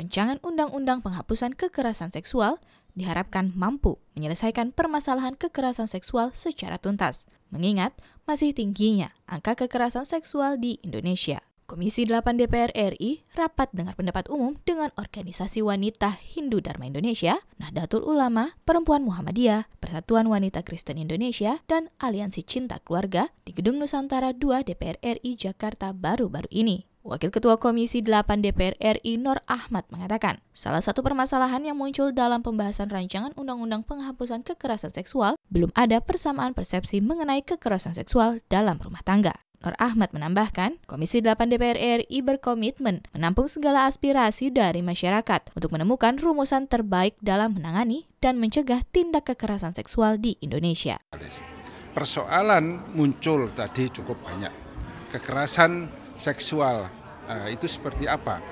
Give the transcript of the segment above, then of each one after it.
rancangan undang-undang penghapusan kekerasan seksual diharapkan mampu menyelesaikan permasalahan kekerasan seksual secara tuntas, mengingat masih tingginya angka kekerasan seksual di Indonesia. Komisi 8 DPR RI rapat dengar pendapat umum dengan organisasi wanita Hindu Dharma Indonesia, Nahdlatul Ulama, Perempuan Muhammadiyah, Persatuan Wanita Kristen Indonesia, dan Aliansi Cinta Keluarga di Gedung Nusantara 2 DPR RI Jakarta baru-baru ini. Wakil Ketua Komisi 8 DPR RI Nur Ahmad mengatakan, salah satu permasalahan yang muncul dalam pembahasan rancangan Undang-Undang Penghapusan Kekerasan Seksual belum ada persamaan persepsi mengenai kekerasan seksual dalam rumah tangga. Nur Ahmad menambahkan, Komisi 8 DPR RI berkomitmen menampung segala aspirasi dari masyarakat untuk menemukan rumusan terbaik dalam menangani dan mencegah tindak kekerasan seksual di Indonesia. Persoalan muncul tadi cukup banyak. Kekerasan seksual Eh, itu seperti apa.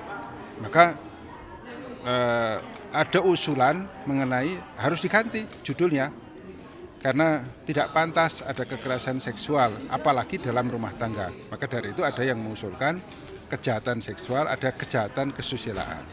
Maka uh, ada usulan mengenai harus diganti judulnya karena tidak pantas ada kekerasan seksual apalagi dalam rumah tangga. Maka dari itu ada yang mengusulkan kejahatan seksual, ada kejahatan kesusilaan.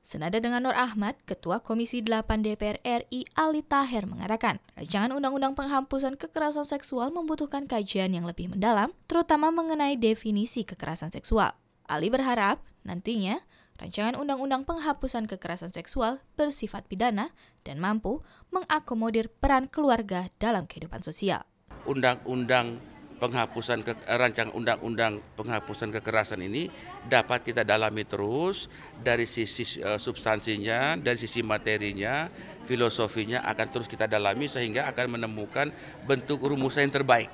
Senada dengan Nur Ahmad, Ketua Komisi 8 DPR RI Ali Taher mengatakan, rancangan Undang-Undang Penghapusan Kekerasan Seksual membutuhkan kajian yang lebih mendalam, terutama mengenai definisi kekerasan seksual. Ali berharap nantinya rancangan undang-undang penghapusan kekerasan seksual bersifat pidana dan mampu mengakomodir peran keluarga dalam kehidupan sosial. Undang-undang penghapusan ke, rancang undang-undang penghapusan kekerasan ini dapat kita dalami terus dari sisi eh, substansinya, dan sisi materinya, filosofinya akan terus kita dalami sehingga akan menemukan bentuk rumusan yang terbaik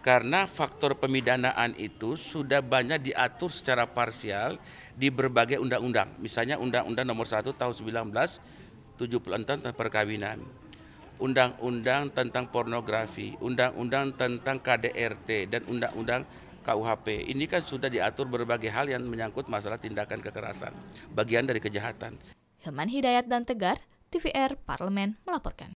karena faktor pemidanaan itu sudah banyak diatur secara parsial di berbagai undang-undang. Misalnya Undang-Undang Nomor 1 Tahun 1976 tentang perkawinan, Undang-Undang tentang pornografi, Undang-Undang tentang KDRT dan Undang-Undang KUHP. Ini kan sudah diatur berbagai hal yang menyangkut masalah tindakan kekerasan, bagian dari kejahatan. Hilman Hidayat dan Tegar, TVR Parlemen melaporkan.